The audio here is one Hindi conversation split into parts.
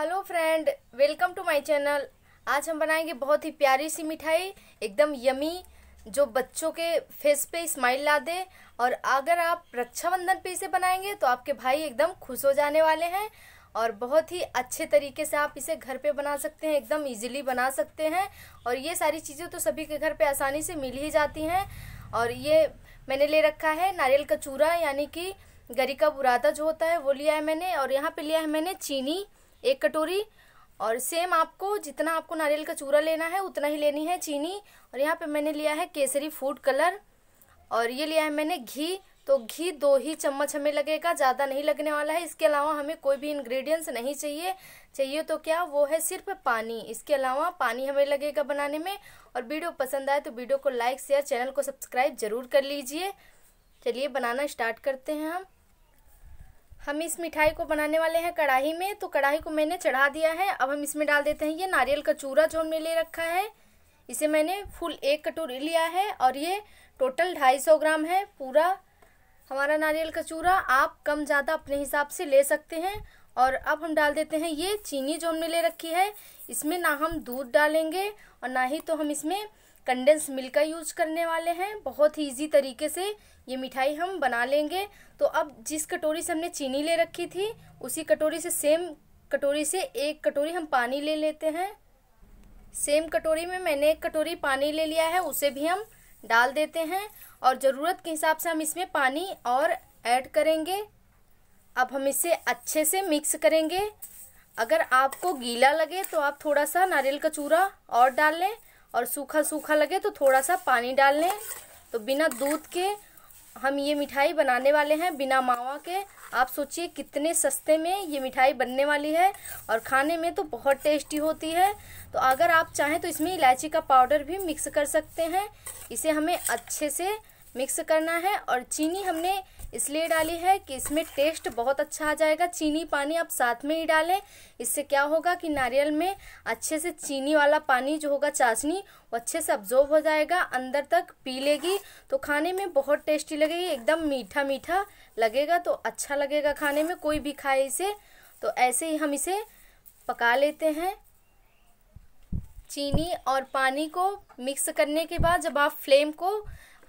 hello friend welcome to my channel आज हम बनाएंगे बहुत ही प्यारी सी मिठाई एकदम यमी जो बच्चों के फेस पे स्माइल ला दे और अगर आप रक्षाबंधन पे इसे बनाएंगे तो आपके भाई एकदम खुश हो जाने वाले हैं और बहुत ही अच्छे तरीके से आप इसे घर पे बना सकते हैं एकदम इजीली बना सकते हैं और ये सारी चीज़ें तो सभी के घर पे आसानी से मिल ही जाती हैं और ये मैंने ले रखा है नारियल का चूरा यानी कि गरी का बुरादा जो होता है वो लिया है मैंने और यहाँ पे लिया है मैंने चीनी एक कटोरी और सेम आपको जितना आपको नारियल का चूरा लेना है उतना ही लेनी है चीनी और यहाँ पे मैंने लिया है केसरी फूड कलर और ये लिया है मैंने घी तो घी दो ही चम्मच हमें लगेगा ज़्यादा नहीं लगने वाला है इसके अलावा हमें कोई भी इंग्रेडिएंट्स नहीं चाहिए चाहिए तो क्या वो है सिर्फ पानी इसके अलावा पानी हमें लगेगा बनाने में और वीडियो पसंद आए तो वीडियो को लाइक शेयर चैनल को सब्सक्राइब जरूर कर लीजिए चलिए बनाना स्टार्ट करते हैं हम हम इस मिठाई को बनाने वाले हैं कढ़ाई में तो कढ़ाई को मैंने चढ़ा दिया है अब हम इसमें डाल देते हैं ये नारियल का चूरा जो हमने ले रखा है इसे मैंने फुल एक कटोरी लिया है और ये टोटल ढाई सौ ग्राम है पूरा हमारा नारियल का चूरा आप कम ज़्यादा अपने हिसाब से ले सकते हैं और अब हम डाल देते हैं ये चीनी जो हमने ले रखी है इसमें ना हम दूध डालेंगे और ना ही तो हम इसमें कंडेंस मिल्क का यूज करने वाले हैं बहुत ही ईजी तरीके से ये मिठाई हम बना लेंगे तो अब जिस कटोरी से हमने चीनी ले रखी थी उसी कटोरी से सेम कटोरी से एक कटोरी हम पानी ले लेते हैं सेम कटोरी में मैंने एक कटोरी पानी ले लिया है उसे भी हम डाल देते हैं और ज़रूरत के हिसाब से हम इसमें पानी और ऐड करेंगे अब हम इसे अच्छे से मिक्स करेंगे अगर आपको गीला लगे तो आप थोड़ा सा नारियल का चूरा और डाल लें और सूखा सूखा लगे तो थोड़ा सा पानी डाल लें तो बिना दूध के हम ये मिठाई बनाने वाले हैं बिना मावा के आप सोचिए कितने सस्ते में ये मिठाई बनने वाली है और खाने में तो बहुत टेस्टी होती है तो अगर आप चाहें तो इसमें इलायची का पाउडर भी मिक्स कर सकते हैं इसे हमें अच्छे से मिक्स करना है और चीनी हमने इसलिए डाली है कि इसमें टेस्ट बहुत अच्छा आ जाएगा चीनी पानी आप साथ में ही डालें इससे क्या होगा कि नारियल में अच्छे से चीनी वाला पानी जो होगा चाशनी वो अच्छे से अब्जॉर्ब हो जाएगा अंदर तक पी लेगी तो खाने में बहुत टेस्टी लगेगी एकदम मीठा मीठा लगेगा तो अच्छा लगेगा खाने में कोई भी खाए इसे तो ऐसे ही हम इसे पका लेते हैं चीनी और पानी को मिक्स करने के बाद जब आप फ्लेम को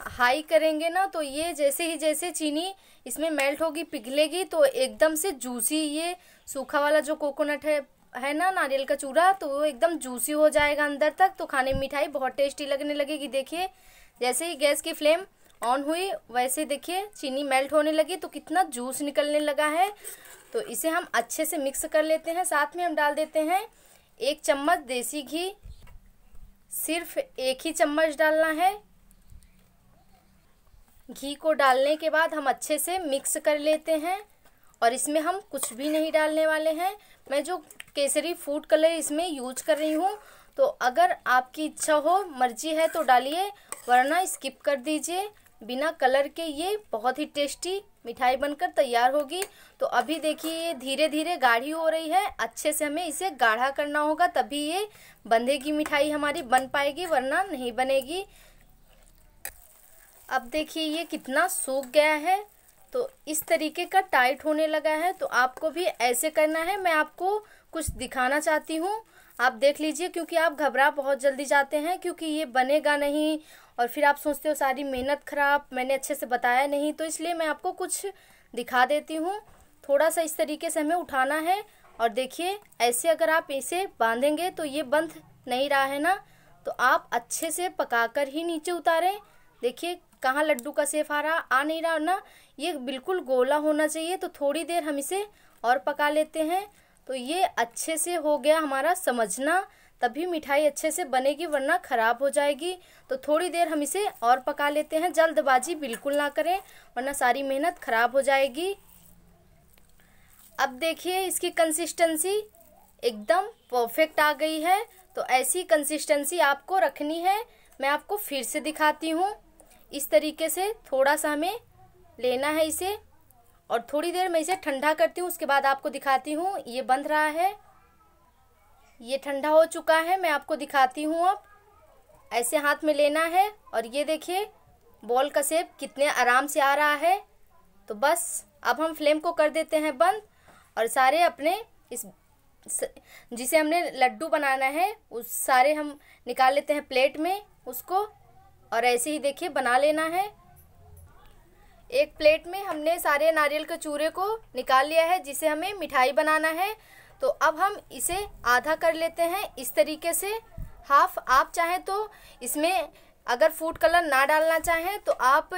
हाई करेंगे ना तो ये जैसे ही जैसे चीनी इसमें मेल्ट होगी पिघलेगी तो एकदम से जूसी ये सूखा वाला जो कोकोनट है है ना नारियल का चूरा तो वो एकदम जूसी हो जाएगा अंदर तक तो खाने में मिठाई बहुत टेस्टी लगने लगेगी देखिए जैसे ही गैस की फ्लेम ऑन हुई वैसे देखिए चीनी मेल्ट होने लगी तो कितना जूस निकलने लगा है तो इसे हम अच्छे से मिक्स कर लेते हैं साथ में हम डाल देते हैं एक चम्मच देसी घी सिर्फ एक ही चम्मच डालना है घी को डालने के बाद हम अच्छे से मिक्स कर लेते हैं और इसमें हम कुछ भी नहीं डालने वाले हैं मैं जो केसरी फूड कलर इसमें यूज कर रही हूँ तो अगर आपकी इच्छा हो मर्जी है तो डालिए वरना स्किप कर दीजिए बिना कलर के ये बहुत ही टेस्टी मिठाई बनकर तैयार होगी तो अभी देखिए ये धीरे धीरे गाढ़ी हो रही है अच्छे से हमें इसे गाढ़ा करना होगा तभी ये बंधेगी मिठाई हमारी बन पाएगी वरना नहीं बनेगी अब देखिए ये कितना सूख गया है तो इस तरीके का टाइट होने लगा है तो आपको भी ऐसे करना है मैं आपको कुछ दिखाना चाहती हूँ आप देख लीजिए क्योंकि आप घबरा बहुत जल्दी जाते हैं क्योंकि ये बनेगा नहीं और फिर आप सोचते हो सारी मेहनत ख़राब मैंने अच्छे से बताया नहीं तो इसलिए मैं आपको कुछ दिखा देती हूँ थोड़ा सा इस तरीके से हमें उठाना है और देखिए ऐसे अगर आप इसे बांधेंगे तो ये बंद नहीं रहा है ना तो आप अच्छे से पकाकर ही नीचे उतारें देखिए कहाँ लड्डू का सेफ आ रहा आ नहीं रहा ना ये बिल्कुल गोला होना चाहिए तो थोड़ी देर हम इसे और पका लेते हैं तो ये अच्छे से हो गया हमारा समझना तभी मिठाई अच्छे से बनेगी वरना ख़राब हो जाएगी तो थोड़ी देर हम इसे और पका लेते हैं जल्दबाजी बिल्कुल ना करें वरना सारी मेहनत ख़राब हो जाएगी अब देखिए इसकी कंसिस्टेंसी एकदम परफेक्ट आ गई है तो ऐसी कंसिस्टेंसी आपको रखनी है मैं आपको फिर से दिखाती हूँ इस तरीके से थोड़ा सा हमें लेना है इसे और थोड़ी देर मैं इसे ठंडा करती हूँ उसके बाद आपको दिखाती हूँ ये बंध रहा है ये ठंडा हो चुका है मैं आपको दिखाती हूँ अब ऐसे हाथ में लेना है और ये देखिए बॉल का सेप कितने आराम से आ रहा है तो बस अब हम फ्लेम को कर देते हैं बंद और सारे अपने इस जिसे हमने लड्डू बनाना है उस सारे हम निकाल लेते हैं प्लेट में उसको और ऐसे ही देखिए बना लेना है एक प्लेट में हमने सारे नारियल के चूरे को निकाल लिया है जिसे हमें मिठाई बनाना है तो अब हम इसे आधा कर लेते हैं इस तरीके से हाफ आप चाहें तो इसमें अगर फूड कलर ना डालना चाहें तो आप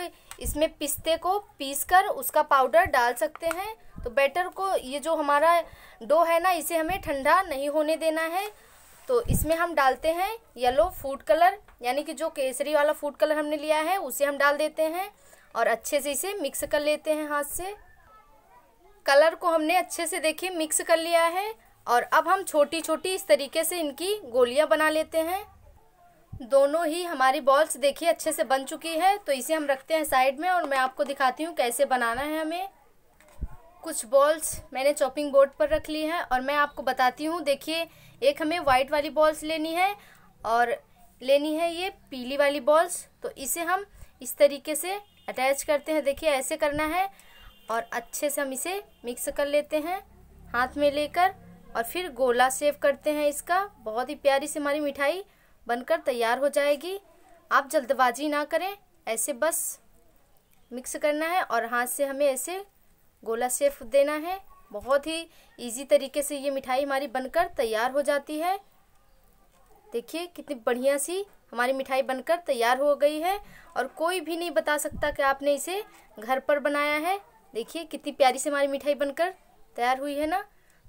इसमें पिस्ते को पीस कर उसका पाउडर डाल सकते हैं तो बैटर को ये जो हमारा डो है ना इसे हमें ठंडा नहीं होने देना है तो इसमें हम डालते हैं येलो फूड कलर यानी कि जो केसरी वाला फूड कलर हमने लिया है उसे हम डाल देते हैं और अच्छे से इसे मिक्स कर लेते हैं हाथ से कलर को हमने अच्छे से देखिए मिक्स कर लिया है और अब हम छोटी छोटी इस तरीके से इनकी गोलियां बना लेते हैं दोनों ही हमारी बॉल्स देखिए अच्छे से बन चुकी है तो इसे हम रखते हैं साइड में और मैं आपको दिखाती हूँ कैसे बनाना है हमें कुछ बॉल्स मैंने चॉपिंग बोर्ड पर रख ली हैं और मैं आपको बताती हूँ देखिए एक हमें वाइट वाली बॉल्स लेनी है और लेनी है ये पीली वाली बॉल्स तो इसे हम इस तरीके से अटैच करते हैं देखिए ऐसे करना है और अच्छे से हम इसे मिक्स कर लेते हैं हाथ में लेकर और फिर गोला सेव करते हैं इसका बहुत ही प्यारी से हमारी मिठाई बनकर तैयार हो जाएगी आप जल्दबाजी ना करें ऐसे बस मिक्स करना है और हाथ से हमें ऐसे गोला सेफ देना है बहुत ही इजी तरीके से ये मिठाई हमारी बनकर तैयार हो जाती है देखिए कितनी बढ़िया सी हमारी मिठाई बनकर तैयार हो गई है और कोई भी नहीं बता सकता कि आपने इसे घर पर बनाया है देखिए कितनी प्यारी से हमारी मिठाई बनकर तैयार हुई है ना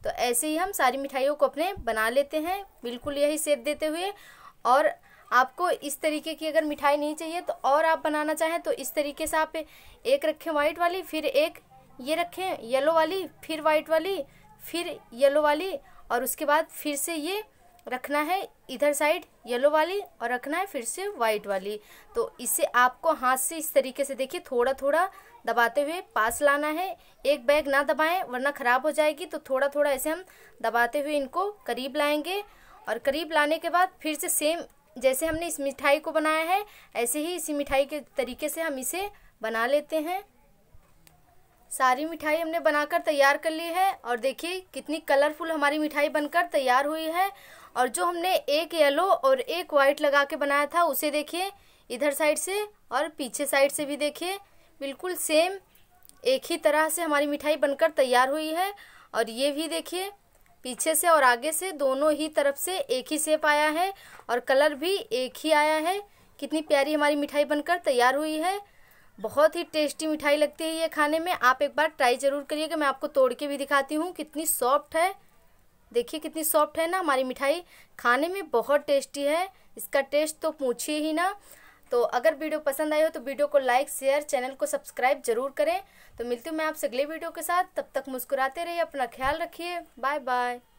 तो ऐसे ही हम सारी मिठाइयों को अपने बना लेते हैं बिल्कुल यही सेप देते हुए और आपको इस तरीके की अगर मिठाई नहीं चाहिए तो और आप बनाना चाहें तो इस तरीके से आप एक रखें वाइट वाली फिर एक ये रखें येलो वाली फिर वाइट वाली फिर येलो वाली और उसके बाद फिर से ये रखना है इधर साइड येलो वाली और रखना है फिर से वाइट वाली तो इसे आपको हाथ से इस तरीके से देखिए थोड़ा थोड़ा दबाते हुए पास लाना है एक बैग ना दबाएं वरना ख़राब हो जाएगी तो थोड़ा थोड़ा ऐसे हम दबाते हुए इनको करीब लाएंगे और करीब लाने के बाद फिर से सेम जैसे हमने इस मिठाई को बनाया है ऐसे ही इसी मिठाई के तरीके से हम इसे बना लेते हैं सारी मिठाई हमने बनाकर तैयार कर ली है और देखिए कितनी कलरफुल हमारी मिठाई बनकर तैयार हुई है और जो हमने एक येलो और एक वाइट लगा के बनाया था उसे देखिए इधर साइड से और पीछे साइड से भी देखिए बिल्कुल सेम एक ही तरह से हमारी मिठाई बनकर तैयार हुई है और ये भी देखिए पीछे से और आगे से दोनों ही तरफ से एक ही सेप आया है और कलर भी एक ही आया है कितनी प्यारी हमारी मिठाई बनकर तैयार हुई है बहुत ही टेस्टी मिठाई लगती है ये खाने में आप एक बार ट्राई ज़रूर करिएगा मैं आपको तोड़ के भी दिखाती हूँ कितनी सॉफ्ट है देखिए कितनी सॉफ्ट है ना हमारी मिठाई खाने में बहुत टेस्टी है इसका टेस्ट तो पूछिए ही ना तो अगर वीडियो पसंद आई हो तो वीडियो को लाइक शेयर चैनल को सब्सक्राइब जरूर करें तो मिलती हूँ मैं आपसे अगले वीडियो के साथ तब तक मुस्कुराते रहिए अपना ख्याल रखिए बाय बाय